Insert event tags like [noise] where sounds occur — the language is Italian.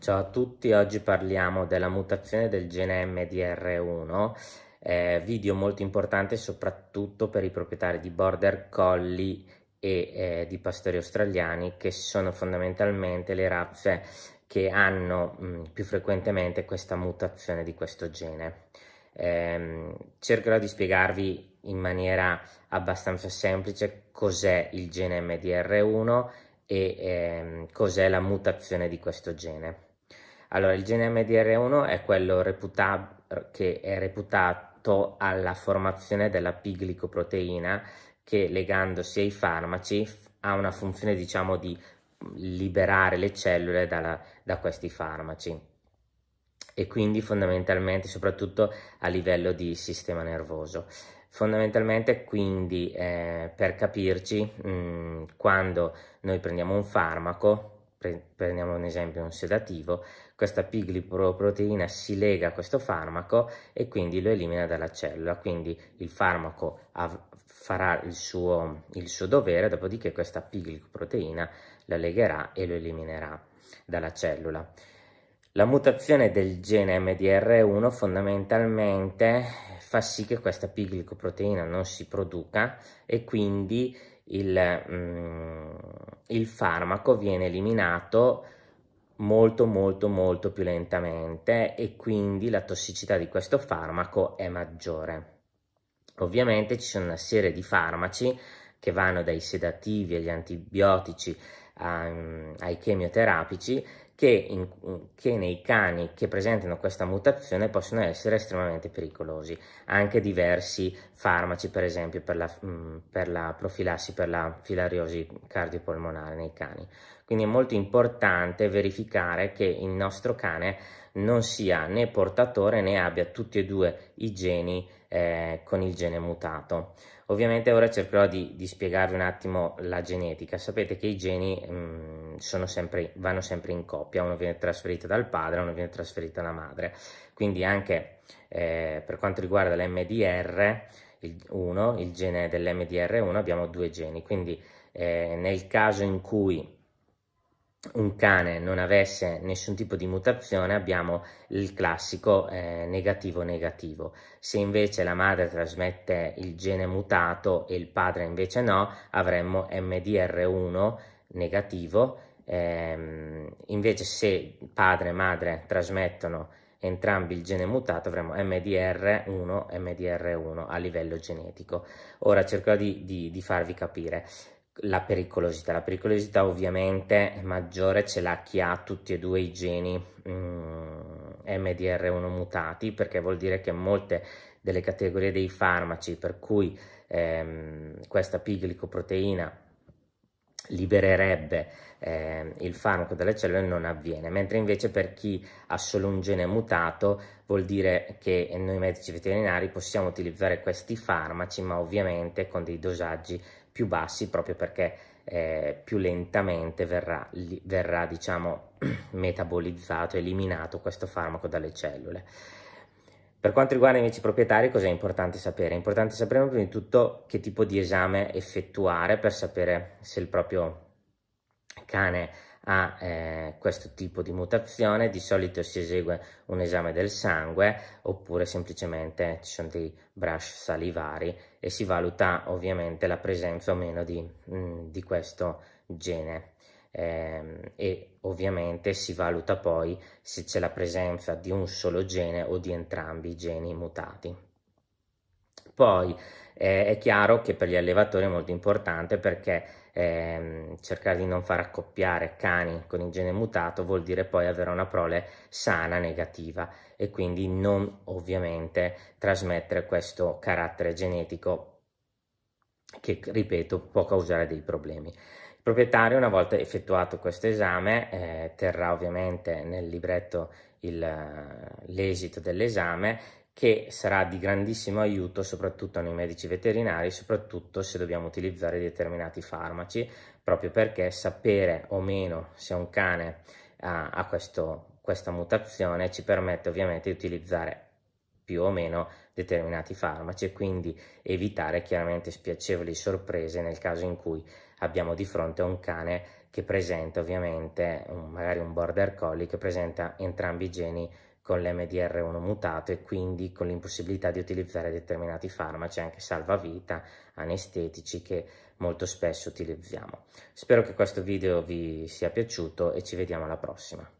Ciao a tutti, oggi parliamo della mutazione del gene MDR1, eh, video molto importante soprattutto per i proprietari di border collie e eh, di pastori australiani che sono fondamentalmente le razze che hanno mh, mm, più frequentemente questa mutazione di questo gene. Eh, cercherò di spiegarvi in maniera abbastanza semplice cos'è il gene MDR1 e ehm, cos'è la mutazione di questo gene. Allora, il gene MDR1 è quello che è reputato alla formazione della piglicoproteina che legandosi ai farmaci ha una funzione, diciamo, di liberare le cellule dalla, da questi farmaci e quindi fondamentalmente soprattutto a livello di sistema nervoso. Fondamentalmente quindi eh, per capirci mh, mm, quando noi prendiamo un farmaco pre prendiamo un esempio, un sedativo, questa pigliproteina si lega a questo farmaco e quindi lo elimina dalla cellula, quindi il farmaco farà il suo, il suo dovere, dopodiché questa pigliproteina la legherà e lo eliminerà dalla cellula. La mutazione del gene MDR1 fondamentalmente fa sì che questa piglicoproteina non si produca e quindi il, mm, il farmaco viene eliminato molto molto molto più lentamente e quindi la tossicità di questo farmaco è maggiore. Ovviamente ci sono una serie di farmaci che vanno dai sedativi agli antibiotici mm, ai chemioterapici che, in, che, nei cani che presentano questa mutazione possono essere estremamente pericolosi. Anche diversi farmaci, per esempio, per la, mm, per la profilassi, per la filariosi cardiopolmonare nei cani. Quindi è molto importante verificare che il nostro cane non sia né portatore né abbia tutti e due i geni eh, con il gene mutato. Ovviamente ora cercherò di, di, spiegarvi un attimo la genetica. Sapete che i geni... Mh, mm, sempre, vanno sempre in coppia, uno viene trasferito dal padre, uno viene trasferito dalla madre. Quindi anche eh, per quanto riguarda l'MDR1, il, il gene dell'MDR1, abbiamo due geni, quindi eh, nel caso in cui un cane non avesse nessun tipo di mutazione abbiamo il classico eh, negativo negativo se invece la madre trasmette il gene mutato e il padre invece no avremmo MDR1 negativo Ehm, invece se padre e madre trasmettono entrambi il gene mutato avremo MDR1 MDR1 a livello genetico. Ora cercherò di, di, di farvi capire la pericolosità. La pericolosità ovviamente maggiore ce l'ha chi ha tutti e due i geni mm, MDR1 mutati perché vuol dire che molte delle categorie dei farmaci per cui ehm, questa piglicoproteina libererebbe eh, il farmaco dalle cellule non avviene, mentre invece per chi ha solo un gene mutato vuol dire che noi medici veterinari possiamo utilizzare questi farmaci ma ovviamente con dei dosaggi più bassi proprio perché eh, più lentamente verrà, verrà diciamo [clears throat] metabolizzato, eliminato questo farmaco dalle cellule. Per quanto riguarda invece i proprietari, cosa è importante sapere? È importante sapere prima di tutto che tipo di esame effettuare per sapere se il proprio cane ha eh, questo tipo di mutazione. Di solito si esegue un esame del sangue oppure semplicemente ci sono dei brush salivari e si valuta ovviamente la presenza o meno di, mh, mm, di questo gene eh, e ovviamente si valuta poi se c'è la presenza di un solo gene o di entrambi i geni mutati. Poi eh, è chiaro che per gli allevatori è molto importante perché eh, cercare di non far accoppiare cani con il gene mutato vuol dire poi avere una prole sana negativa e quindi non ovviamente trasmettere questo carattere genetico che, ripeto, può causare dei problemi proprietario, una volta effettuato questo esame, eh, terrà ovviamente nel libretto eh, l'esito dell'esame che sarà di grandissimo aiuto soprattutto nei medici veterinari, soprattutto se dobbiamo utilizzare determinati farmaci, proprio perché sapere o meno se un cane ha, ha questo, questa mutazione ci permette ovviamente di utilizzare più o meno determinati farmaci e quindi evitare chiaramente spiacevoli sorprese nel caso in cui abbiamo di fronte un cane che presenta ovviamente un, magari un border collie che presenta entrambi i geni con l'MDR1 mutato e quindi con l'impossibilità di utilizzare determinati farmaci, anche salvavita, anestetici che molto spesso utilizziamo. Spero che questo video vi sia piaciuto e ci vediamo alla prossima.